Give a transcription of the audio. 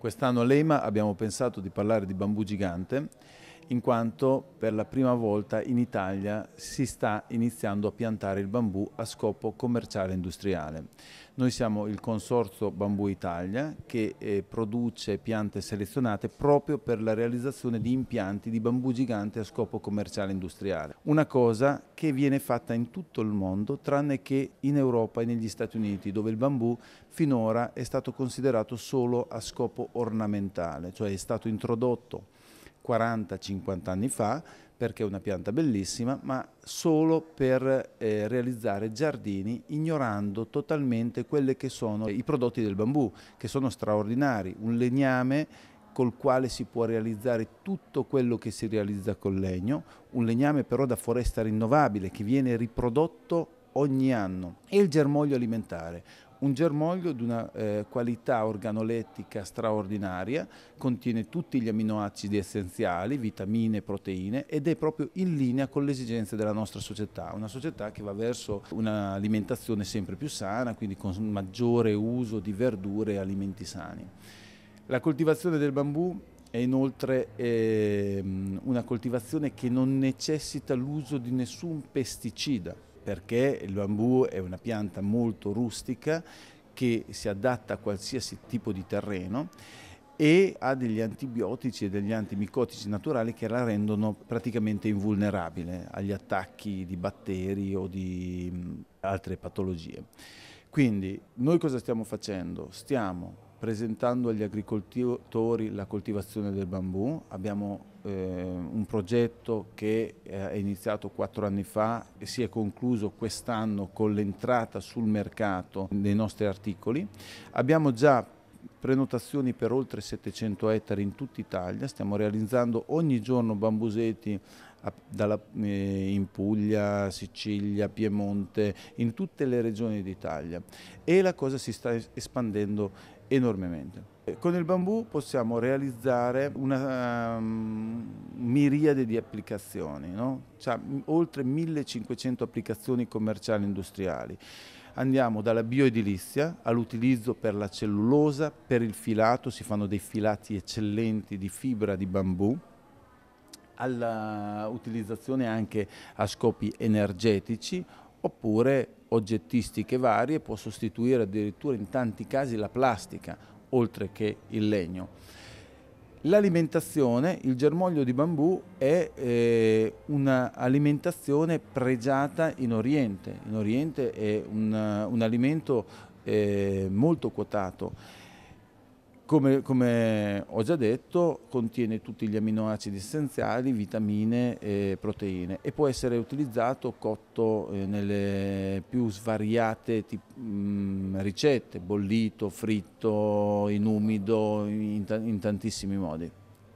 Quest'anno a Lema abbiamo pensato di parlare di bambù gigante in quanto per la prima volta in Italia si sta iniziando a piantare il bambù a scopo commerciale e industriale. Noi siamo il Consorzio Bambù Italia che eh, produce piante selezionate proprio per la realizzazione di impianti di bambù gigante a scopo commerciale e industriale. Una cosa che viene fatta in tutto il mondo tranne che in Europa e negli Stati Uniti dove il bambù finora è stato considerato solo a scopo ornamentale, cioè è stato introdotto 40-50 anni fa perché è una pianta bellissima, ma solo per eh, realizzare giardini ignorando totalmente quelli che sono i prodotti del bambù, che sono straordinari, un legname col quale si può realizzare tutto quello che si realizza col legno, un legname però da foresta rinnovabile che viene riprodotto ogni anno e il germoglio alimentare un germoglio di una eh, qualità organolettica straordinaria, contiene tutti gli aminoacidi essenziali, vitamine, proteine ed è proprio in linea con le esigenze della nostra società, una società che va verso un'alimentazione sempre più sana, quindi con maggiore uso di verdure e alimenti sani. La coltivazione del bambù è inoltre ehm, una coltivazione che non necessita l'uso di nessun pesticida perché il bambù è una pianta molto rustica che si adatta a qualsiasi tipo di terreno e ha degli antibiotici e degli antimicotici naturali che la rendono praticamente invulnerabile agli attacchi di batteri o di altre patologie. Quindi noi cosa stiamo facendo? Stiamo presentando agli agricoltori la coltivazione del bambù. Abbiamo eh, un progetto che eh, è iniziato quattro anni fa e si è concluso quest'anno con l'entrata sul mercato dei nostri articoli. Abbiamo già prenotazioni per oltre 700 ettari in tutta Italia, stiamo realizzando ogni giorno bambuseti dalla, eh, in Puglia, Sicilia, Piemonte, in tutte le regioni d'Italia e la cosa si sta espandendo enormemente. Eh, con il bambù possiamo realizzare una um, miriade di applicazioni, no? cioè, oltre 1500 applicazioni commerciali e industriali. Andiamo dalla bioedilizia all'utilizzo per la cellulosa, per il filato, si fanno dei filati eccellenti di fibra di bambù, all'utilizzazione anche a scopi energetici oppure oggettistiche varie, può sostituire addirittura in tanti casi la plastica oltre che il legno. L'alimentazione, il germoglio di bambù è eh, un'alimentazione pregiata in Oriente, in Oriente è un, un alimento eh, molto quotato come, come, ho già detto, contiene tutti gli aminoacidi essenziali, vitamine e proteine e può essere utilizzato cotto eh, nelle più svariate mh, mm, ricette, bollito, fritto, in umido, in, in tantissimi modi.